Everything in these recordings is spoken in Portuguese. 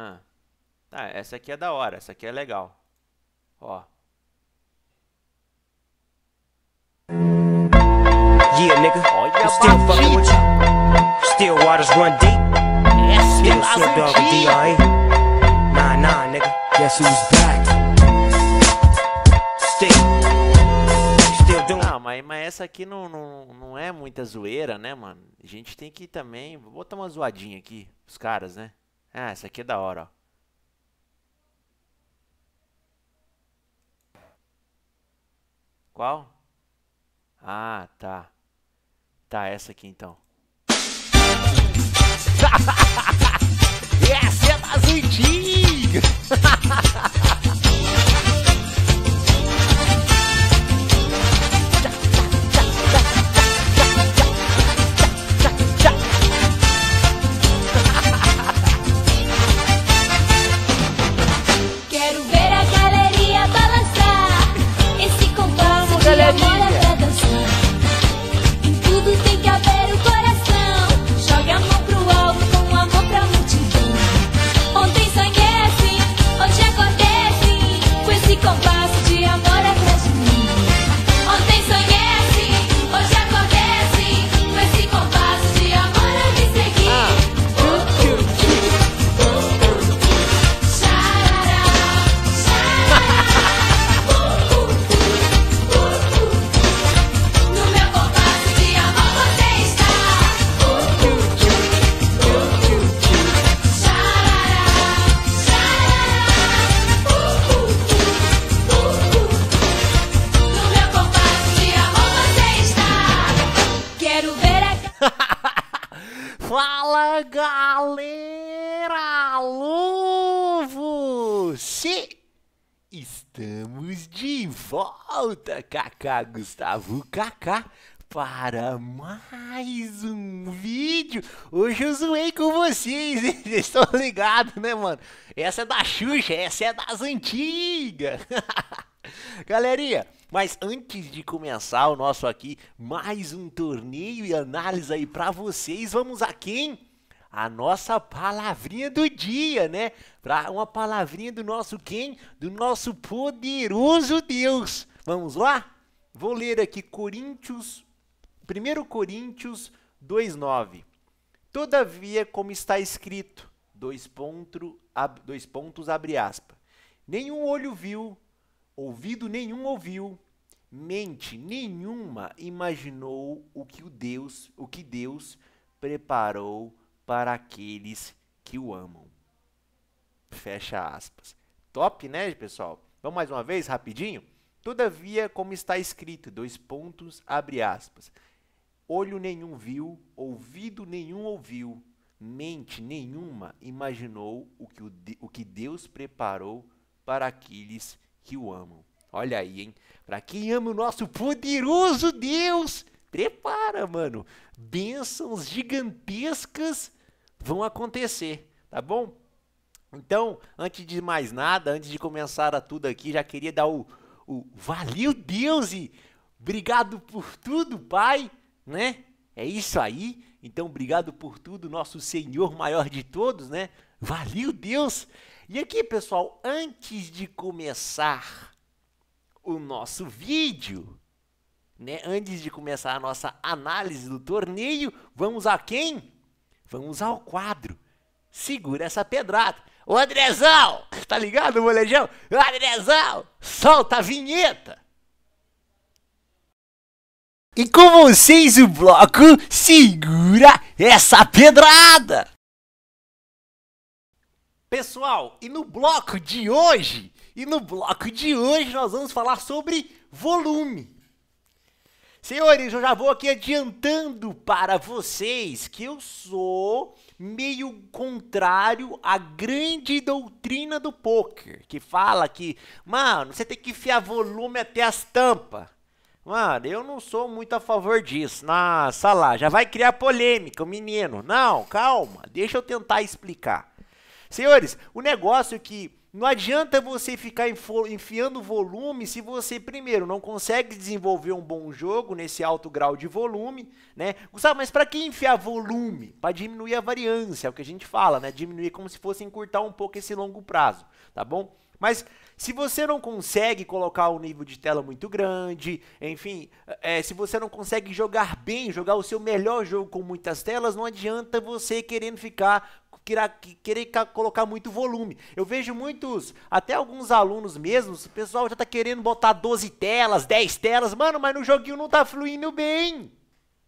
Ah. Tá, essa aqui é da hora, essa aqui é legal. Ó. Yeah, nigga. Olha a still fucking with you. Still waters run deep. Yes, still tá Snoop Dogg Nah, nah, nigga. Guess who's back? Still. Ah, mas, mas essa aqui não, não, não é muita zoeira, né, mano? A gente tem que também. Vou botar uma zoadinha aqui, os caras, né? Ah, essa aqui é da hora, ó. Qual? Ah, tá. Tá, essa aqui então. essa é das antigas! Estamos de volta, Kaká Gustavo Kaká, para mais um vídeo. Hoje eu zoei com vocês, vocês estão ligados, né, mano? Essa é da Xuxa, essa é das antigas. Galerinha, mas antes de começar o nosso aqui, mais um torneio e análise aí para vocês, vamos a quem? a nossa palavrinha do dia, né? Para uma palavrinha do nosso quem? Do nosso poderoso Deus. Vamos lá? Vou ler aqui Coríntios, 1 Coríntios 2,9. Todavia, como está escrito, dois, ponto, ab, dois pontos, abre aspa. Nenhum olho viu, ouvido nenhum ouviu, mente nenhuma imaginou o que o Deus, o que Deus preparou para aqueles que o amam. Fecha aspas. Top, né, pessoal? Vamos mais uma vez, rapidinho? Todavia, como está escrito, dois pontos, abre aspas. Olho nenhum viu, ouvido nenhum ouviu, mente nenhuma imaginou o que, o, o que Deus preparou para aqueles que o amam. Olha aí, hein? Para quem ama o nosso poderoso Deus, prepara, mano. Bênçãos gigantescas vão acontecer, tá bom? Então, antes de mais nada, antes de começar a tudo aqui, já queria dar o, o valeu Deus e obrigado por tudo, Pai, né? É isso aí. Então, obrigado por tudo, nosso Senhor maior de todos, né? Valeu Deus. E aqui, pessoal, antes de começar o nosso vídeo, né? Antes de começar a nossa análise do torneio, vamos a quem? Vamos ao quadro. Segura essa pedrada. Ô Andrezão, tá ligado, molejão? Andrezão, solta a vinheta. E com vocês o bloco Segura essa pedrada. Pessoal, e no bloco de hoje, e no bloco de hoje nós vamos falar sobre volume. Senhores, eu já vou aqui adiantando para vocês que eu sou meio contrário à grande doutrina do poker, que fala que, mano, você tem que enfiar volume até as tampas. Mano, eu não sou muito a favor disso. Nossa lá, já vai criar polêmica, menino. Não, calma, deixa eu tentar explicar. Senhores, o negócio é que não adianta você ficar enfiando volume se você, primeiro, não consegue desenvolver um bom jogo nesse alto grau de volume, né? Gustavo, mas para que enfiar volume? Para diminuir a variância, é o que a gente fala, né? Diminuir é como se fosse encurtar um pouco esse longo prazo, tá bom? Mas se você não consegue colocar um nível de tela muito grande, enfim, é, se você não consegue jogar bem, jogar o seu melhor jogo com muitas telas, não adianta você querendo ficar querer colocar muito volume. Eu vejo muitos, até alguns alunos mesmos, o pessoal já tá querendo botar 12 telas, 10 telas, mano, mas no joguinho não tá fluindo bem.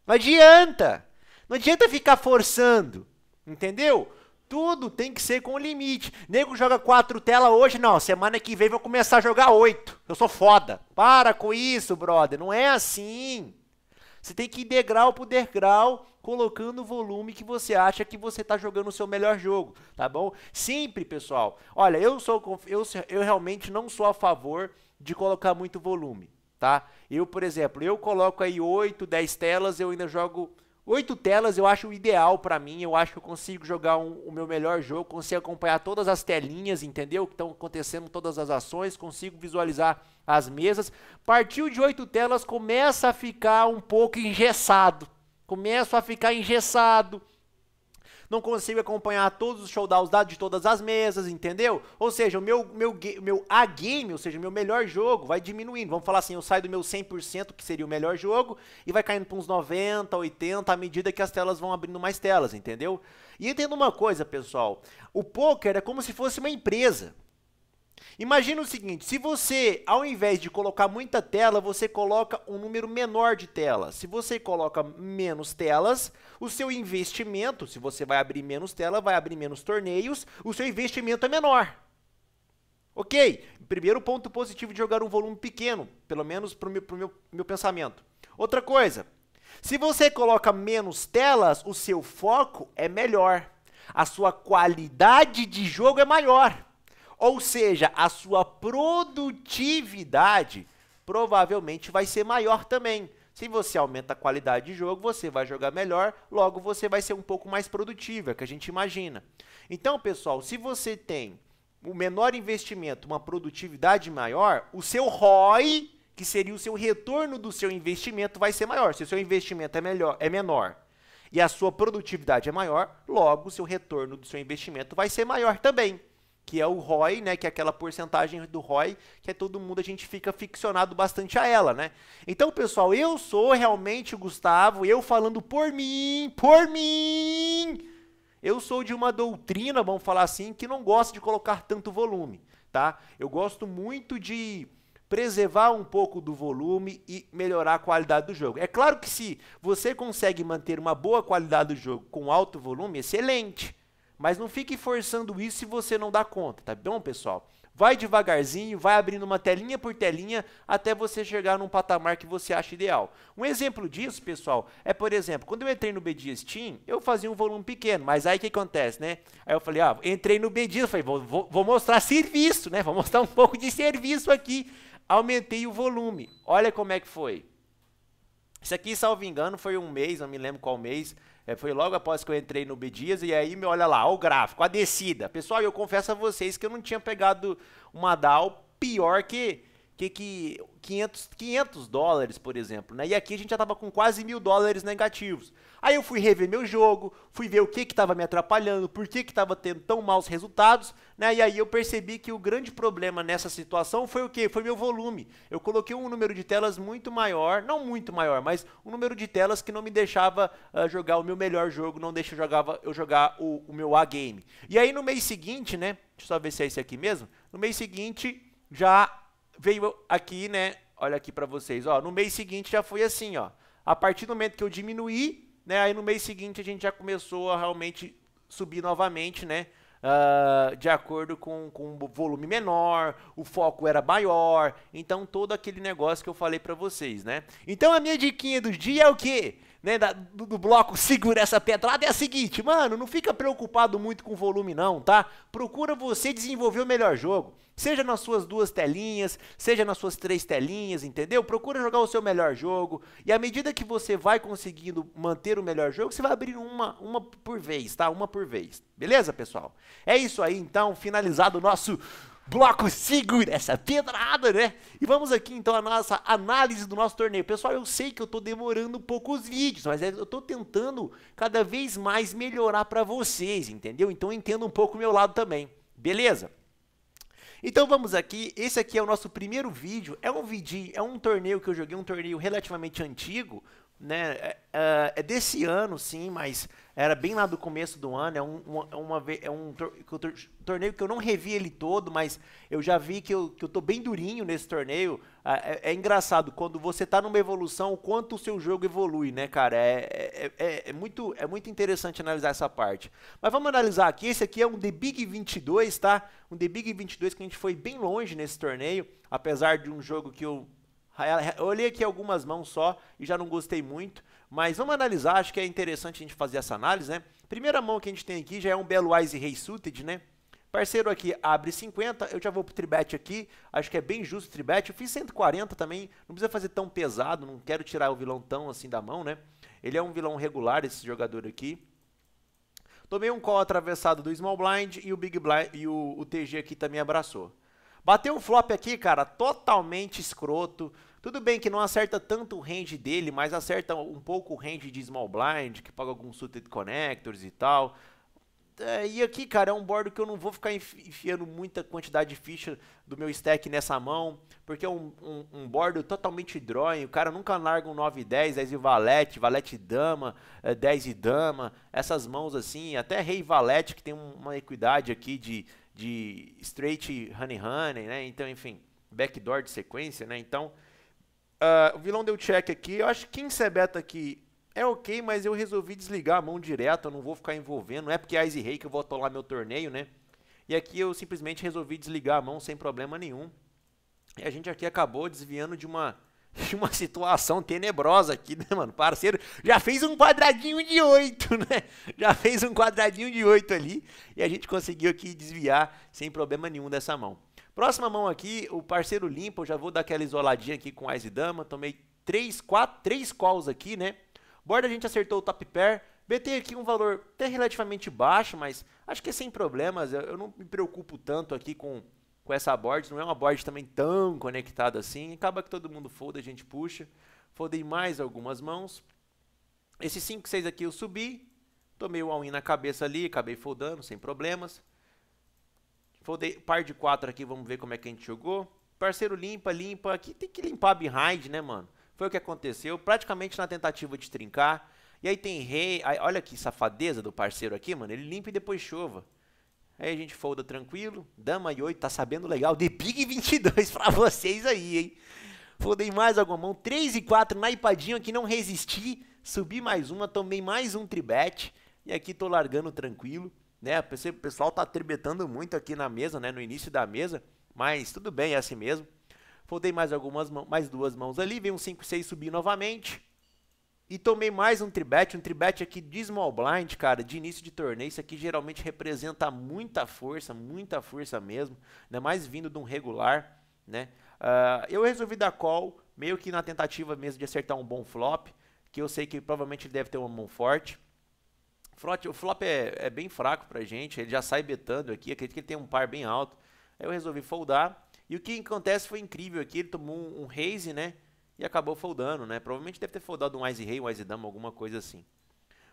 Não adianta. Não adianta ficar forçando, entendeu? Tudo tem que ser com limite. Nego joga quatro telas hoje, não. Semana que vem vou começar a jogar oito. Eu sou foda. Para com isso, brother. Não é assim. Você tem que ir degrau por degrau colocando o volume que você acha que você está jogando o seu melhor jogo, tá bom? Sempre, pessoal. Olha, eu sou eu, eu realmente não sou a favor de colocar muito volume, tá? Eu, por exemplo, eu coloco aí 8, 10 telas, eu ainda jogo Oito telas eu acho ideal para mim, eu acho que eu consigo jogar um, o meu melhor jogo, consigo acompanhar todas as telinhas, entendeu? Que estão acontecendo todas as ações, consigo visualizar as mesas. Partiu de oito telas, começa a ficar um pouco engessado, Começo a ficar engessado. Não consigo acompanhar todos os showdowns de todas as mesas, entendeu? Ou seja, o meu, meu, meu A-game, ou seja, meu melhor jogo, vai diminuindo. Vamos falar assim, eu saio do meu 100%, que seria o melhor jogo, e vai caindo para uns 90, 80, à medida que as telas vão abrindo mais telas, entendeu? E entenda uma coisa, pessoal. O poker é como se fosse uma empresa. Imagina o seguinte, se você, ao invés de colocar muita tela, você coloca um número menor de telas. Se você coloca menos telas, o seu investimento, se você vai abrir menos tela, vai abrir menos torneios, o seu investimento é menor. Ok, primeiro ponto positivo de jogar um volume pequeno, pelo menos para o meu, meu, meu pensamento. Outra coisa, se você coloca menos telas, o seu foco é melhor. A sua qualidade de jogo é maior. Ou seja, a sua produtividade provavelmente vai ser maior também. Se você aumenta a qualidade de jogo, você vai jogar melhor, logo você vai ser um pouco mais produtivo, é que a gente imagina. Então, pessoal, se você tem o menor investimento, uma produtividade maior, o seu ROI, que seria o seu retorno do seu investimento, vai ser maior. Se o seu investimento é, melhor, é menor e a sua produtividade é maior, logo o seu retorno do seu investimento vai ser maior também que é o ROI, né, que é aquela porcentagem do ROI, que é todo mundo a gente fica ficcionado bastante a ela, né? Então, pessoal, eu sou realmente o Gustavo, eu falando por mim, por mim. Eu sou de uma doutrina, vamos falar assim, que não gosta de colocar tanto volume, tá? Eu gosto muito de preservar um pouco do volume e melhorar a qualidade do jogo. É claro que se você consegue manter uma boa qualidade do jogo com alto volume, excelente. Mas não fique forçando isso se você não dá conta, tá bom, pessoal? Vai devagarzinho, vai abrindo uma telinha por telinha até você chegar num patamar que você acha ideal. Um exemplo disso, pessoal, é por exemplo, quando eu entrei no BD Steam, eu fazia um volume pequeno, mas aí o que acontece, né? Aí eu falei, ah, entrei no eu falei, vou, vou, vou mostrar serviço, né? Vou mostrar um pouco de serviço aqui. Aumentei o volume. Olha como é que foi. Isso aqui, salvo engano, foi um mês, não me lembro qual mês. É, foi logo após que eu entrei no Bedias e aí me olha lá, o gráfico, a descida. Pessoal, eu confesso a vocês que eu não tinha pegado uma DAO pior que que, que 500, 500 dólares, por exemplo, né? E aqui a gente já tava com quase mil dólares negativos. Aí eu fui rever meu jogo, fui ver o que que tava me atrapalhando, por que que tava tendo tão maus resultados, né? E aí eu percebi que o grande problema nessa situação foi o quê? Foi meu volume. Eu coloquei um número de telas muito maior, não muito maior, mas um número de telas que não me deixava uh, jogar o meu melhor jogo, não deixa eu, jogava, eu jogar o, o meu A-game. E aí no mês seguinte, né? Deixa eu só ver se é esse aqui mesmo. No mês seguinte já veio aqui, né? Olha aqui para vocês, ó, no mês seguinte já foi assim, ó. A partir do momento que eu diminuí, né, aí no mês seguinte a gente já começou a realmente subir novamente, né? Uh, de acordo com, com o volume menor, o foco era maior, então todo aquele negócio que eu falei para vocês, né? Então a minha diquinha do dia é o quê? né, da, do, do, bloco Segura Essa Pedrada é a seguinte, mano, não fica preocupado muito com volume não, tá? Procura você desenvolver o melhor jogo. Seja nas suas duas telinhas, seja nas suas três telinhas, entendeu? Procura jogar o seu melhor jogo. E à medida que você vai conseguindo manter o melhor jogo, você vai abrir uma, uma por vez, tá? Uma por vez. Beleza, pessoal? É isso aí, então. Finalizado o nosso bloco segura essa pedrada, né? E vamos aqui então a nossa análise do nosso torneio. Pessoal, eu sei que eu tô demorando um pouco os vídeos, mas é, eu tô tentando cada vez mais melhorar para vocês, entendeu? Então entenda um pouco o meu lado também, beleza? Então vamos aqui, esse aqui é o nosso primeiro vídeo, é um vídeo, é um torneio que eu joguei, um torneio relativamente antigo, né? É, é, é, desse ano, sim, mas era bem lá do começo do ano. É um, é uma, uma, é um torneio que eu não revi ele todo, mas eu já vi que eu, que eu tô bem durinho nesse torneio. Ah, é, é engraçado, quando você tá numa evolução, o quanto o seu jogo evolui, né, cara? É, é, é, é, muito, é muito interessante analisar essa parte. Mas vamos analisar aqui. Esse aqui é um The Big 22, tá? Um The Big 22 que a gente foi bem longe nesse torneio, apesar de um jogo que eu eu olhei aqui algumas mãos só e já não gostei muito. Mas vamos analisar, acho que é interessante a gente fazer essa análise, né? Primeira mão que a gente tem aqui já é um Belo Wise Rei Suited, né? Parceiro aqui abre 50, eu já vou pro tribet aqui, acho que é bem justo o tribet. Eu fiz 140 também, não precisa fazer tão pesado, não quero tirar o vilão tão assim da mão, né? Ele é um vilão regular, esse jogador aqui. Tomei um call atravessado do Small Blind e o Big Blind e o, o TG aqui também abraçou. Bateu um flop aqui, cara, totalmente escroto. Tudo bem que não acerta tanto o range dele, mas acerta um pouco o range de Small Blind, que paga alguns suited connectors e tal. É, e aqui, cara, é um board que eu não vou ficar enfiando muita quantidade de ficha do meu stack nessa mão, porque é um, um, um board totalmente drawing, o cara nunca larga um 9 e 10, 10 e valete, valete e dama, 10 é, e dama, essas mãos assim, até rei valete que tem uma equidade aqui de, de straight honey honey, né, então enfim, backdoor de sequência, né, então Uh, o vilão deu check aqui. Eu acho que é beta aqui é ok, mas eu resolvi desligar a mão direto. Eu não vou ficar envolvendo. Não é porque é Ice Rei que eu vou atolar meu torneio, né? E aqui eu simplesmente resolvi desligar a mão sem problema nenhum. E a gente aqui acabou desviando de uma, de uma situação tenebrosa aqui, né, mano? Parceiro já fez um quadradinho de 8, né? Já fez um quadradinho de 8 ali. E a gente conseguiu aqui desviar sem problema nenhum dessa mão. Próxima mão aqui, o parceiro limpa, eu já vou dar aquela isoladinha aqui com Ais e Dama, tomei 3, quatro, três calls aqui, né? Borda a gente acertou o top pair, BT aqui um valor até relativamente baixo, mas acho que é sem problemas, eu, eu não me preocupo tanto aqui com, com essa board, não é uma board também tão conectada assim, acaba que todo mundo folda, a gente puxa, foldei mais algumas mãos, esse 5, 6 aqui eu subi, tomei o all-in na cabeça ali, acabei foldando sem problemas, Foldei par de quatro aqui, vamos ver como é que a gente jogou. Parceiro limpa, limpa. Aqui tem que limpar behind, né, mano? Foi o que aconteceu, praticamente na tentativa de trincar. E aí tem rei, aí, olha que safadeza do parceiro aqui, mano. Ele limpa e depois chova. Aí a gente folda tranquilo. Dama e 8, tá sabendo legal. The Big 22 pra vocês aí, hein? Foldei mais alguma mão. 3 e 4 naipadinho aqui, não resisti. Subi mais uma, tomei mais um tribete. E aqui tô largando tranquilo né? O pessoal tá tribetando muito aqui na mesa, né? No início da mesa, mas tudo bem, é assim mesmo. Foldei mais algumas mais duas mãos ali, veio um 5 6 subir novamente. E tomei mais um tribet, um tribet aqui de small blind, cara, de início de torneio. Isso aqui geralmente representa muita força, muita força mesmo, né? mais vindo de um regular, né? Uh, eu resolvi dar call, meio que na tentativa mesmo de acertar um bom flop, que eu sei que provavelmente ele deve ter uma mão forte o flop é, é bem fraco pra gente, ele já sai betando aqui, acredito que ele tem um par bem alto. Aí eu resolvi foldar. E o que acontece foi incrível aqui, ele tomou um, um raise, né? E acabou foldando, né? Provavelmente deve ter foldado um Ice Rei, um Ice Dama, alguma coisa assim.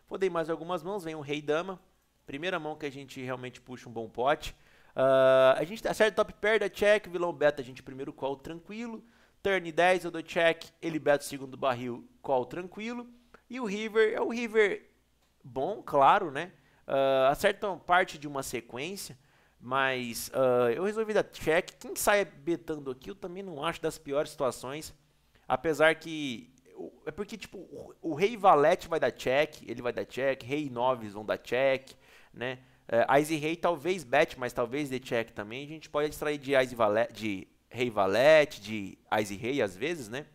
fodei mais algumas mãos, vem um Rei Dama. Primeira mão que a gente realmente puxa um bom pote. Uh, a gente acerta top pair, da check, vilão beta, a gente primeiro call tranquilo. Turn 10 eu dou check, ele beta o segundo barril, call tranquilo. E o River, é o River bom, claro, né? Uh, acertam parte de uma sequência, mas uh, eu resolvi dar check. Quem sai betando aqui, eu também não acho das piores situações. Apesar que. É porque, tipo, o, rei valete vai dar check, ele vai dar check, rei noves vão dar check, né? Uh, Ice e rei talvez bet, mas talvez dê check também. A gente pode extrair de, Ice valete, de rei valete, de Ice e rei às vezes, né?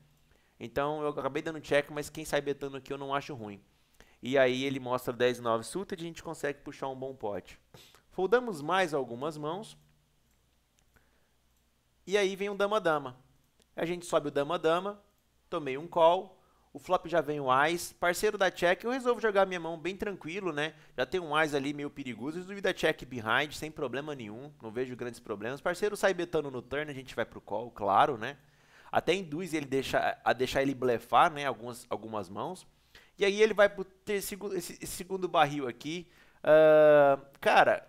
Então eu acabei dando check, mas quem sai betando aqui eu não acho ruim. E aí ele mostra 10 e 9 suited e a gente consegue puxar um bom pote. Foldamos mais algumas mãos. E aí vem um dama-dama. A gente sobe o dama-dama, tomei um call, o flop já vem o ás, parceiro da check, eu resolvo jogar minha mão bem tranquilo, né? Já tem um ás ali meio perigoso, resolvi da check behind, sem problema nenhum, não vejo grandes problemas. Parceiro sai betando no turn, a gente vai pro call, claro, né? Até induz ele deixa, a deixar ele blefar, né, algumas, algumas mãos. E aí ele vai pro esse segundo barril aqui. Uh, cara,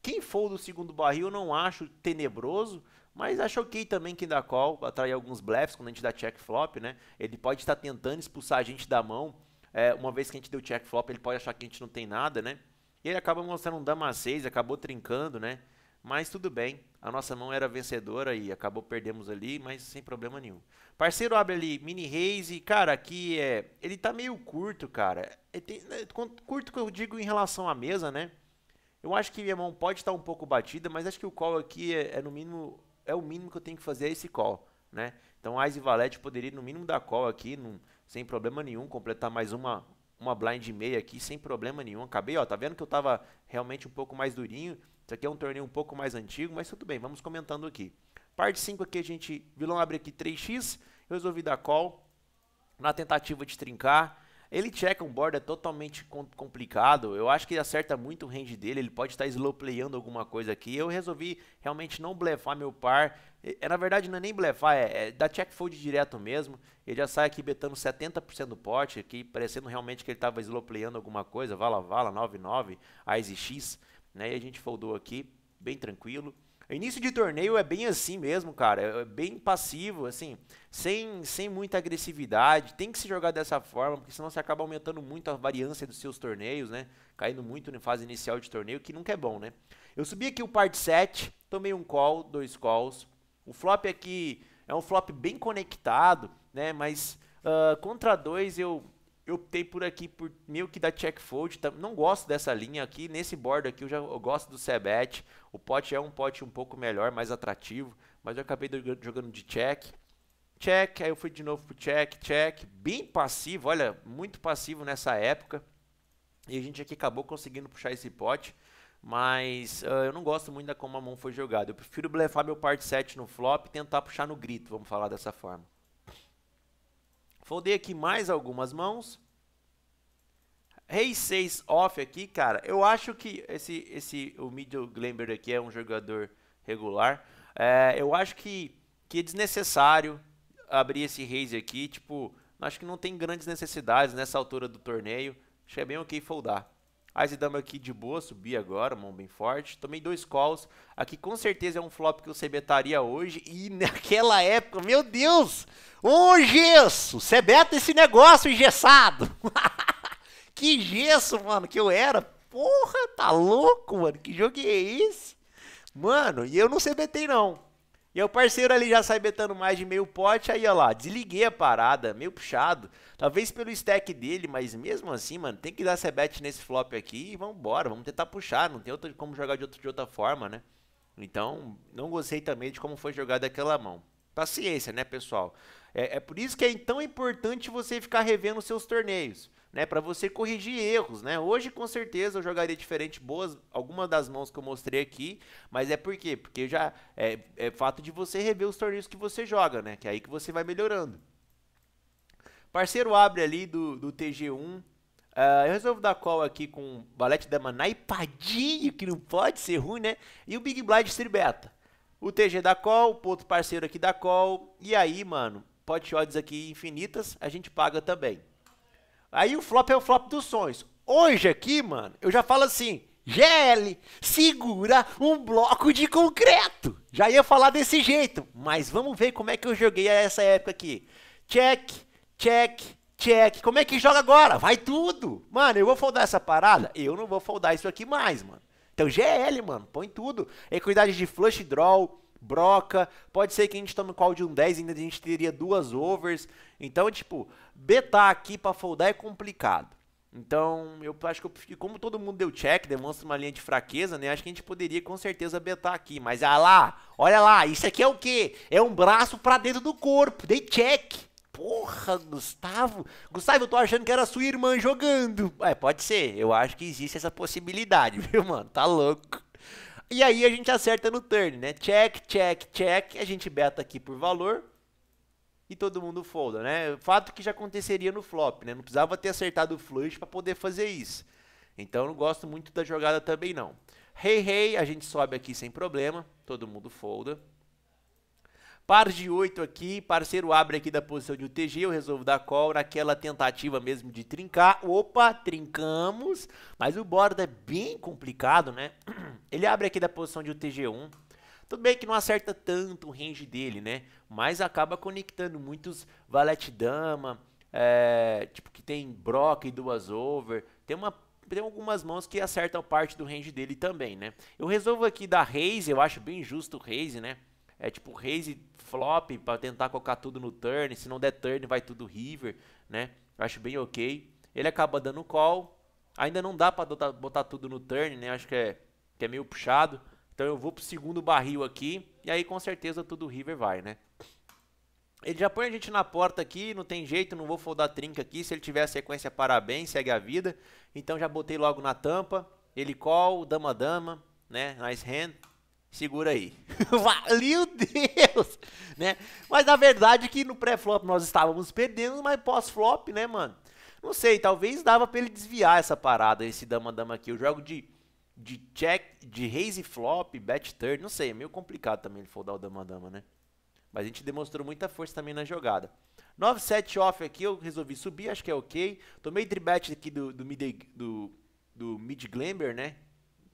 quem for do segundo barril eu não acho tenebroso, mas acho ok também que ainda call atrai alguns blefs quando a gente dá check flop, né? Ele pode estar tentando expulsar a gente da mão. É, uma vez que a gente deu check flop, ele pode achar que a gente não tem nada, né? E ele acaba mostrando um dama 6, acabou trincando, né? Mas tudo bem, a nossa mão era vencedora e acabou perdemos ali, mas sem problema nenhum. Parceiro abre ali mini raise, cara, aqui é, ele tá meio curto, cara. É, tem, né, curto que eu digo em relação à mesa, né? Eu acho que minha mão pode estar um pouco batida, mas acho que o call aqui é, é, no mínimo é o mínimo que eu tenho que fazer é esse call, né? Então Ais e Valete poderia no mínimo dar call aqui, num, sem problema nenhum, completar mais uma uma blind meia aqui sem problema nenhum. Acabei, ó, tá vendo que eu tava realmente um pouco mais durinho. Isso aqui é um torneio um pouco mais antigo, mas tudo bem, vamos comentando aqui. Parte 5 aqui a gente, vilão abre aqui 3x, eu resolvi dar call na tentativa de trincar. Ele checa um board é totalmente complicado. Eu acho que ele acerta muito o range dele. Ele pode estar slowplayando alguma coisa aqui. Eu resolvi realmente não blefar meu par. É, na verdade, não é nem blefar, é, é dar check fold direto mesmo. Ele já sai aqui betando 70% do pote, aqui parecendo realmente que ele estava slowplayando alguma coisa. Vala, vala, 9-9, Ace X. Né? E a gente foldou aqui, bem tranquilo. Início de torneio é bem assim mesmo, cara. É bem passivo, assim, sem, sem muita agressividade. Tem que se jogar dessa forma, porque senão você acaba aumentando muito a variância dos seus torneios, né? Caindo muito na fase inicial de torneio, que nunca é bom, né? Eu subi aqui o part 7, tomei um call, dois calls. O flop aqui é um flop bem conectado, né? Mas uh, contra dois eu eu optei por aqui, por meio que da check fold, não gosto dessa linha aqui, nesse board aqui eu já eu gosto do Sebet, o pote é um pote um pouco melhor, mais atrativo, mas eu acabei jogando de check, check, aí eu fui de novo pro check, check, bem passivo, olha, muito passivo nessa época, e a gente aqui acabou conseguindo puxar esse pote, mas uh, eu não gosto muito da como a mão foi jogada, eu prefiro blefar meu part set no flop e tentar puxar no grito, vamos falar dessa forma. Foldei aqui mais algumas mãos. Rei 6 off aqui, cara. Eu acho que esse, esse o Middle Glamber aqui é um jogador regular. É, eu acho que, que é desnecessário abrir esse raise aqui. Tipo, acho que não tem grandes necessidades nessa altura do torneio. Acho que é bem ok foldar. A dama aqui de boa, subi agora, mão bem forte. Tomei dois calls. Aqui com certeza é um flop que eu sebetaria hoje. E naquela época, meu Deus! Um gesso! Sebeta esse negócio engessado! que gesso, mano, que eu era! Porra, tá louco, mano? Que jogo é esse? Mano, e eu não CBT não. E o parceiro ali já sai betando mais de meio pote, aí ó lá, desliguei a parada, meio puxado. Talvez pelo stack dele, mas mesmo assim, mano, tem que dar essa nesse flop aqui e vambora, vamos tentar puxar, não tem outro, como jogar de, outro, de outra forma, né? Então, não gostei também de como foi jogada aquela mão. Paciência, né, pessoal? É, é por isso que é tão importante você ficar revendo os seus torneios né, para você corrigir erros, né? Hoje com certeza eu jogaria diferente boas algumas das mãos que eu mostrei aqui, mas é por quê? Porque já é, é fato de você rever os torneios que você joga, né? Que é aí que você vai melhorando. Parceiro abre ali do, do TG1, Uh, ah, eu resolvo dar call aqui com o Valete Dama naipadinho, que não pode ser ruim, né? E o Big Blind Stribeta. O TG dá call, o outro parceiro aqui dá call. E aí, mano, pote odds aqui infinitas, a gente paga também. Aí o flop é o flop dos sonhos. Hoje aqui, mano, eu já falo assim, GL, segura um bloco de concreto. Já ia falar desse jeito, mas vamos ver como é que eu joguei a essa época aqui. Check, check, check. Como é que joga agora? Vai tudo. Mano, eu vou foldar essa parada? Eu não vou foldar isso aqui mais, mano. Então GL, mano, põe tudo. Equidade de flush draw, broca. Pode ser que a gente tome um call de um 10, ainda a gente teria duas overs. Então, tipo, betar aqui para foldar é complicado. Então, eu acho que eu, como todo mundo deu check, demonstra uma linha de fraqueza, né? Acho que a gente poderia com certeza betar aqui. Mas ah lá, olha lá, isso aqui é o quê? É um braço para dentro do corpo. Dei check. Porra, Gustavo. Gustavo, eu tô achando que era sua irmã jogando. É, pode ser. Eu acho que existe essa possibilidade, viu, mano? Tá louco. E aí a gente acerta no turn, né? Check, check, check. A gente beta aqui por valor e todo mundo folda, né? Fato que já aconteceria no flop, né? Não precisava ter acertado o flush para poder fazer isso. Então não gosto muito da jogada também não. Rei hey, rei, hey, a gente sobe aqui sem problema, todo mundo folda. Par de 8 aqui, parceiro abre aqui da posição de UTG, eu resolvo dar call naquela tentativa mesmo de trincar. Opa, trincamos, mas o borda é bem complicado, né? Ele abre aqui da posição de UTG1. Tudo bem que não acerta tanto o range dele, né? Mas acaba conectando muitos valete dama, é, tipo que tem broca e duas over. Tem uma tem algumas mãos que acertam parte do range dele também, né? Eu resolvo aqui da raise, eu acho bem justo o raise, né? É tipo raise flop para tentar colocar tudo no turn, se não der turn vai tudo river, né? Eu acho bem OK. Ele acaba dando call. Ainda não dá para botar, botar, tudo no turn, né? Acho que é que é meio puxado. Então eu vou pro segundo barril aqui, e aí com certeza tudo River vai, né? Ele já põe a gente na porta aqui, não tem jeito, não vou foldar trinca aqui. Se ele tiver a sequência, parabéns, segue a vida. Então já botei logo na tampa. Ele call, dama, dama, né? Nice hand. Segura aí. Valeu Deus! Né? Mas na verdade que no pré-flop nós estávamos perdendo, mas pós-flop, né, mano? Não sei, talvez dava pra ele desviar essa parada, esse dama-dama aqui. Eu jogo de de check, de raise e flop, bet turn, não sei, é meio complicado também ele foldar o dama-dama, né? Mas a gente demonstrou muita força também na jogada. 9-7 off aqui, eu resolvi subir, acho que é ok. Tomei tribet aqui do, do, mid, do, do mid glamber, né?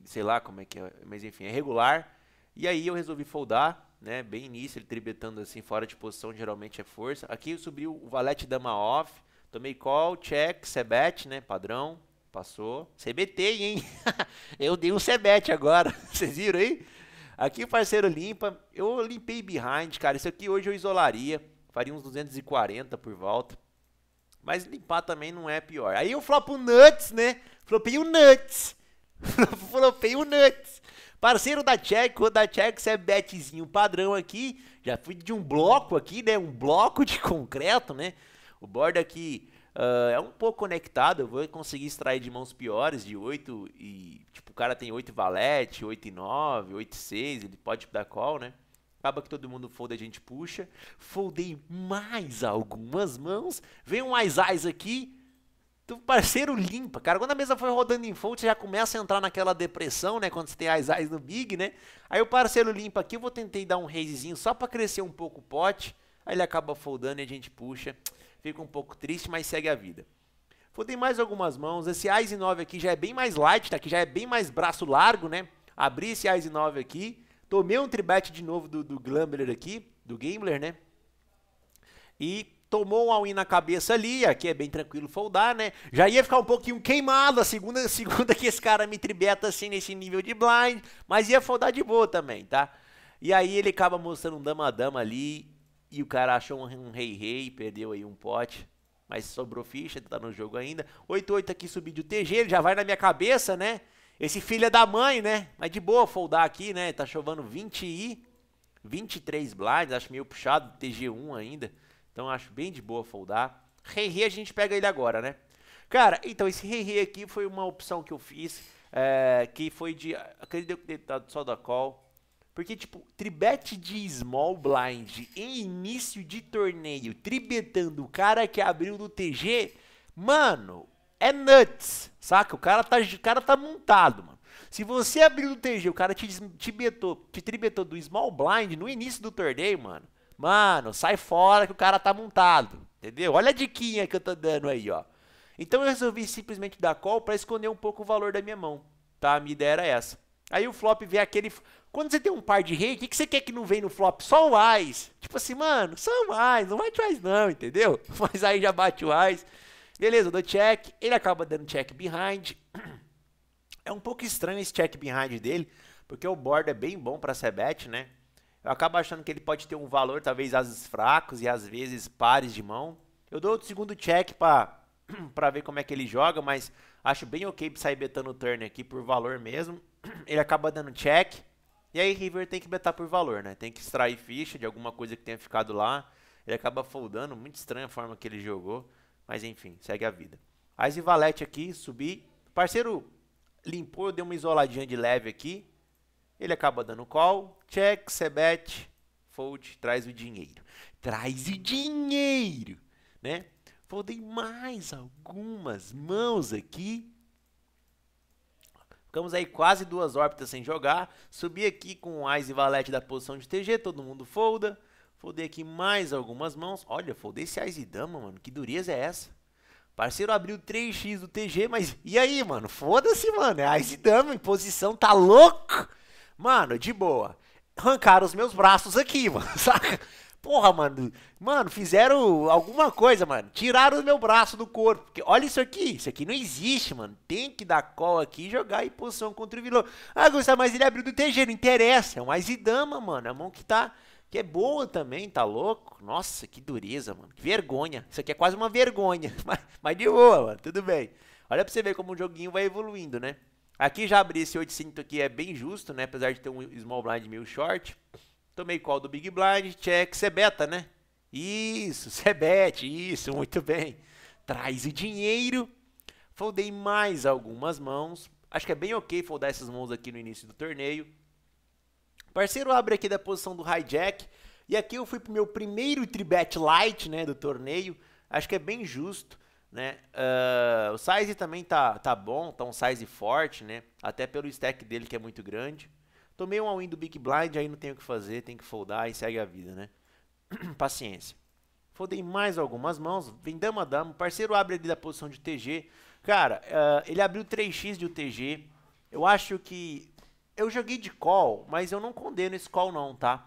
Sei lá como é que é, mas enfim, é regular. E aí eu resolvi foldar, né? Bem início, ele tribetando assim, fora de posição, geralmente é força. Aqui eu subi o valete dama off. Tomei call, check, sebet, né? Padrão. Passou. CBT, hein? eu dei um CBT agora. Vocês viram aí? Aqui o parceiro limpa. Eu limpei behind, cara. Isso aqui hoje eu isolaria. Faria uns 240 por volta. Mas limpar também não é pior. Aí eu flopo nuts, né? Flopei o nuts. Flopei o nuts. Parceiro da Check, o da Check é betzinho padrão aqui. Já fui de um bloco aqui, né? Um bloco de concreto, né? O board aqui Uh, é um pouco conectado, eu vou conseguir extrair de mãos piores, de 8 e. Tipo, o cara tem 8 valete, 8 e 9, 8 e 6, ele pode dar call, né? Acaba que todo mundo folda, a gente puxa. Foldei mais algumas mãos. Vem um mais eyes aqui. Tu parceiro limpa, cara. Quando a mesa foi rodando em fold, você já começa a entrar naquela depressão, né? Quando você tem eyes eyes no big, né? Aí o parceiro limpa aqui, eu vou tentar dar um raisezinho só para crescer um pouco o pote. Aí ele acaba foldando e a gente puxa fica um pouco triste, mas segue a vida. Fodei mais algumas mãos. Esse Ice 9 aqui já é bem mais light, tá? Aqui já é bem mais braço largo, né? Abri esse Ice 9 aqui. Tomei um tribet de novo do, do Glambler aqui, do Gambler, né? E tomou um all-in na cabeça ali, aqui é bem tranquilo foldar, né? Já ia ficar um pouquinho queimado a segunda, a segunda que esse cara me tribeta assim nesse nível de blind, mas ia foldar de boa também, tá? E aí ele acaba mostrando um dama-dama ali e o cara achou um rei-rei, um perdeu aí um pote. Mas sobrou ficha, tá no jogo ainda. 8-8 aqui subir de TG, ele já vai na minha cabeça, né? Esse filho é da mãe, né? Mas de boa foldar aqui, né? Tá chovando 20 i, 23 blinds, acho meio puxado, TG1 ainda. Então acho bem de boa foldar. Rei-rei a gente pega ele agora, né? Cara, então esse rei-rei aqui foi uma opção que eu fiz, é, que foi de, acredito que deputado só da call, porque, tipo, tribete de small blind em início de torneio, tribetando o cara que abriu no TG, mano, é nuts, saca? O cara tá, o cara tá montado, mano. Se você abriu no TG, o cara te, te, betou, te tribetou do small blind no início do torneio, mano. Mano, sai fora que o cara tá montado, entendeu? Olha a diquinha que eu tô dando aí, ó. Então eu resolvi simplesmente dar call para esconder um pouco o valor da minha mão, tá? A minha ideia era essa. Aí o flop vê aquele quando você tem um par de rei, o que, que você quer que não vem no flop? Só o Ais. Tipo assim, mano, só o Ais, não vai de Ais não, entendeu? Mas aí já bate o Ais. Beleza, eu dou check, ele acaba dando check behind. É um pouco estranho esse check behind dele, porque o board é bem bom para Sebet, né? Eu acabo achando que ele pode ter um valor, talvez, ases fracos e às vezes pares de mão. Eu dou outro segundo check para ver como é que ele joga, mas acho bem ok pra sair betando o turn aqui por valor mesmo. Ele acaba dando check. E aí River tem que betar por valor, né? Tem que extrair ficha de alguma coisa que tenha ficado lá. Ele acaba foldando, muito estranha a forma que ele jogou. Mas enfim, segue a vida. As Valete aqui, subi. Parceiro limpou, deu uma isoladinha de leve aqui. Ele acaba dando call. Check, sebet, fold, traz o dinheiro. Traz o dinheiro, né? Foldei mais algumas mãos aqui. Estamos aí quase duas órbitas sem jogar. Subi aqui com o Ice e Valete da posição de TG, todo mundo folda. Foldei aqui mais algumas mãos. Olha, foldei esse Ice e Dama, mano. Que dureza é essa? Parceiro abriu 3x do TG, mas e aí, mano? Foda-se, mano. É Ice e Dama em posição, tá louco? Mano, de boa. Arrancaram os meus braços aqui, mano, saca? Porra, mano. Mano, fizeram alguma coisa, mano. Tiraram o meu braço do corpo. Porque olha isso aqui. Isso aqui não existe, mano. Tem que dar call aqui e jogar em posição contra o vilão. Ah, Gustavo, mas ele abriu do TG. Não interessa. É um Aizidama, mano. É a mão que tá. Que é boa também, tá louco? Nossa, que dureza, mano. Que vergonha. Isso aqui é quase uma vergonha. Mas, mas de boa, mano. Tudo bem. Olha pra você ver como o joguinho vai evoluindo, né? Aqui já abri esse 800 aqui, é bem justo, né? Apesar de ter um small blind meio short. Tomei qual do Big Blind, check, é beta né? Isso, é bet isso, muito bem. Traz e dinheiro. Foldei mais algumas mãos. Acho que é bem ok foldar essas mãos aqui no início do torneio. Parceiro abre aqui da posição do hijack. E aqui eu fui pro meu primeiro tribet light, né, do torneio. Acho que é bem justo, né? Uh, o size também tá, tá bom, tá um size forte, né? Até pelo stack dele que é muito grande. Tomei um all-in do Big Blind, aí não tenho o que fazer, tem que foldar e segue a vida, né? Paciência. Foldei mais algumas mãos, vem dama dama, o parceiro abre ali da posição de TG. Cara, uh, ele abriu 3x de UTG. Eu acho que eu joguei de call, mas eu não condeno esse call não, tá?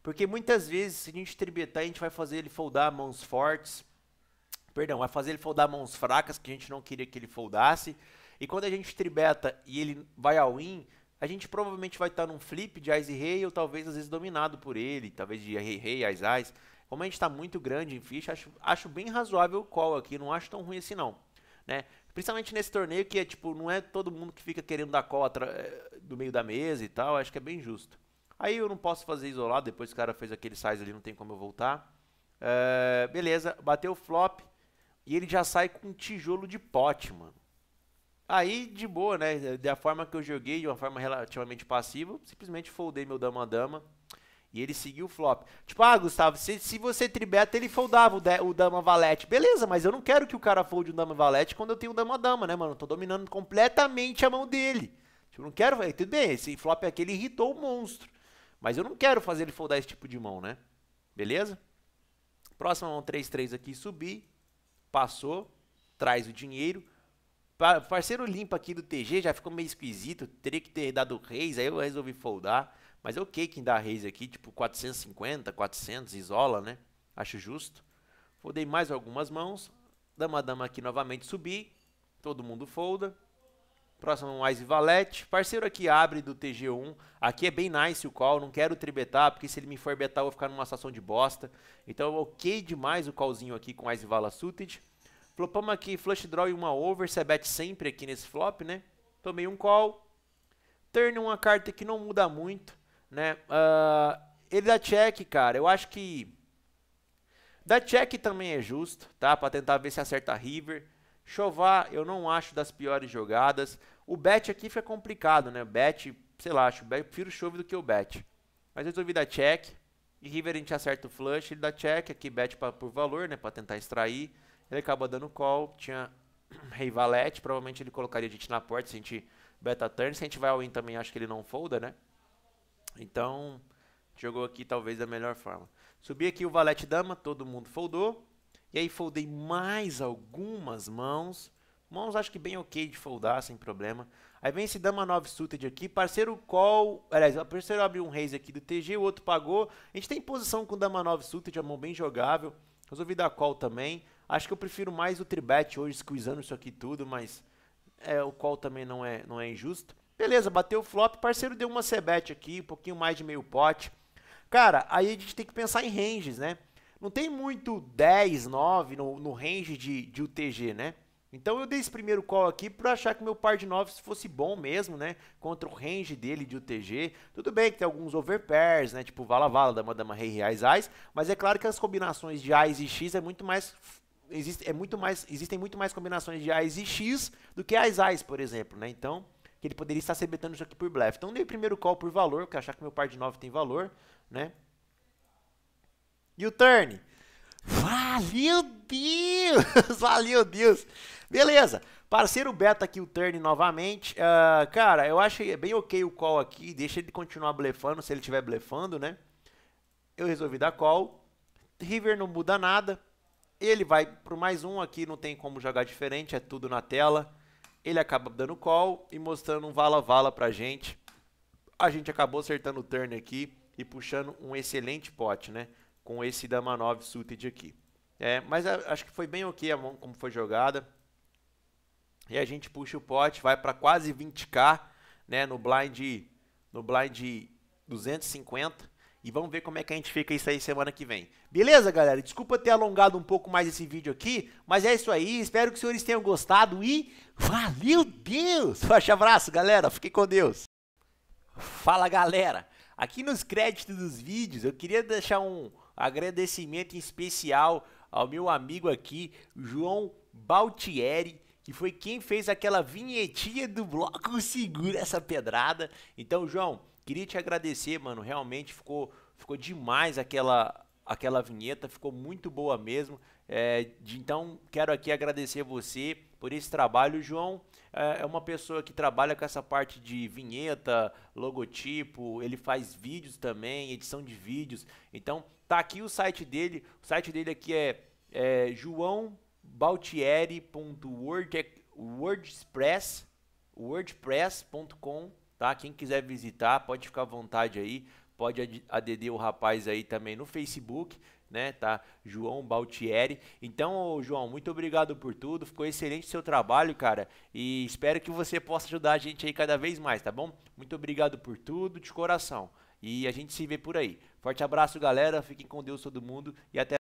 Porque muitas vezes, se a gente tribetar, a gente vai fazer ele foldar mãos fortes. Perdão, vai fazer ele foldar mãos fracas que a gente não queria que ele foldasse. E quando a gente tribeta e ele vai ao in, a gente provavelmente vai estar num flip de Ice e Rei, ou talvez às vezes dominado por ele, talvez de Rei Rei, Ice Ice. Como a gente está muito grande em ficha, acho, acho bem razoável o call aqui, não acho tão ruim assim não. Né? Principalmente nesse torneio que é tipo, não é todo mundo que fica querendo dar call eh, do meio da mesa e tal, acho que é bem justo. Aí eu não posso fazer isolado, depois o cara fez aquele size ali, não tem como eu voltar. Uh, beleza, bateu o flop e ele já sai com um tijolo de pote, mano. Aí, de boa, né? Da forma que eu joguei, de uma forma relativamente passiva, simplesmente foldei meu dama-dama. E ele seguiu o flop. Tipo, ah, Gustavo, se, se você tribeta, ele foldava o, o dama valete. Beleza, mas eu não quero que o cara folde o dama valete quando eu tenho o dama dama, né, mano? Eu tô dominando completamente a mão dele. Tipo, não quero... É, tudo bem, esse flop aqui, ele irritou o monstro. Mas eu não quero fazer ele foldar esse tipo de mão, né? Beleza? Próxima mão 3-3 aqui, subi Passou. Traz o dinheiro. Parceiro limpa aqui do TG já ficou meio esquisito. Teria que ter dado raise, aí eu resolvi foldar. Mas é ok quem dá raise aqui, tipo 450, 400, isola, né? Acho justo. Foldei mais algumas mãos. Dama, dama aqui novamente subir. Todo mundo folda. Próximo, mais valete. Parceiro aqui abre do TG1. Aqui é bem nice o call. Não quero tribetar, porque se ele me for betar, eu vou ficar numa situação de bosta. Então, ok demais o callzinho aqui com mais vala suited. Flopamos aqui flush draw e uma over. Você bet sempre aqui nesse flop, né? Tomei um call. Turn uma carta que não muda muito, né? Uh, ele dá check, cara. Eu acho que... Dá check também é justo, tá? Pra tentar ver se acerta a river. Chovar eu não acho das piores jogadas. O bet aqui fica complicado, né? Bet, sei lá, acho, bet, prefiro chove do que o bet. Mas resolvi dar check. E river a gente acerta o flush, ele dá check. Aqui bet pra, por valor, né? Pra tentar extrair. Ele acaba dando call, tinha rei valete, provavelmente ele colocaria a gente na porta se a gente beta turn, se a gente vai ao in também acho que ele não folda, né? Então, jogou aqui talvez da melhor forma. Subi aqui o valete dama, todo mundo foldou. E aí foldei mais algumas mãos. Mãos acho que bem ok de foldar, sem problema. Aí vem esse dama 9 suited aqui, parceiro call, aliás, o parceiro abriu um raise aqui do TG, o outro pagou. A gente tem posição com dama 9 suited, a é mão bem jogável. Resolvi dar call também. Acho que eu prefiro mais o Tribet hoje, squeezando isso aqui tudo, mas é, o call também não é, não é injusto. Beleza, bateu o flop, parceiro deu uma cebet aqui, um pouquinho mais de meio pote. Cara, aí a gente tem que pensar em ranges, né? Não tem muito 10, 9 no, no range de, de UTG, né? Então eu dei esse primeiro call aqui para achar que meu par de 9 fosse bom mesmo, né? Contra o range dele de UTG. Tudo bem que tem alguns overpairs, né? Tipo Vala Vala, da madama Rei, Reais, Ais. Mas é claro que as combinações de Ais e X é muito mais existe, é muito mais, existem muito mais combinações de AIS e X do que as AIS, por exemplo. Né? Então, que ele poderia estar se betando isso aqui por blefe. Então, dei o primeiro call por valor, porque achar que meu par de 9 tem valor. Né? E o turn? Valeu Deus! Valeu Deus! Beleza, parceiro beta aqui o turn novamente. Uh, cara, eu acho é bem ok o call aqui. Deixa ele continuar blefando, se ele estiver blefando, né? Eu resolvi dar call. River não muda nada. Ele vai para mais um aqui, não tem como jogar diferente, é tudo na tela. Ele acaba dando call e mostrando um vala-vala para gente. A gente acabou acertando o turn aqui e puxando um excelente pote, né? Com esse Dama 9 suited aqui. É, mas acho que foi bem ok a mão como foi jogada. E a gente puxa o pote, vai para quase 20k, né? No blind, no blind 250. E vamos ver como é que a gente fica isso aí semana que vem. Beleza, galera? Desculpa ter alongado um pouco mais esse vídeo aqui, mas é isso aí. Espero que os senhores tenham gostado e valeu Deus! Forte abraço, galera. Fique com Deus. Fala, galera. Aqui nos créditos dos vídeos, eu queria deixar um agradecimento especial ao meu amigo aqui, João Baltieri, que foi quem fez aquela vinhetinha do bloco segura essa pedrada. Então, João, Queria te agradecer, mano. Realmente ficou, ficou demais aquela, aquela vinheta, ficou muito boa mesmo. É, de, então, quero aqui agradecer você por esse trabalho. O João é, é uma pessoa que trabalha com essa parte de vinheta, logotipo, ele faz vídeos também, edição de vídeos. Então, tá aqui o site dele. O site dele aqui é, é joãobaltieri.wordpress.com tá? Quem quiser visitar, pode ficar à vontade aí, pode aderir o rapaz aí também no Facebook, né, tá? João Baltieri. Então, João, muito obrigado por tudo. Ficou excelente o seu trabalho, cara. E espero que você possa ajudar a gente aí cada vez mais, tá bom? Muito obrigado por tudo, de coração. E a gente se vê por aí. Forte abraço, galera. Fiquem com Deus todo mundo e até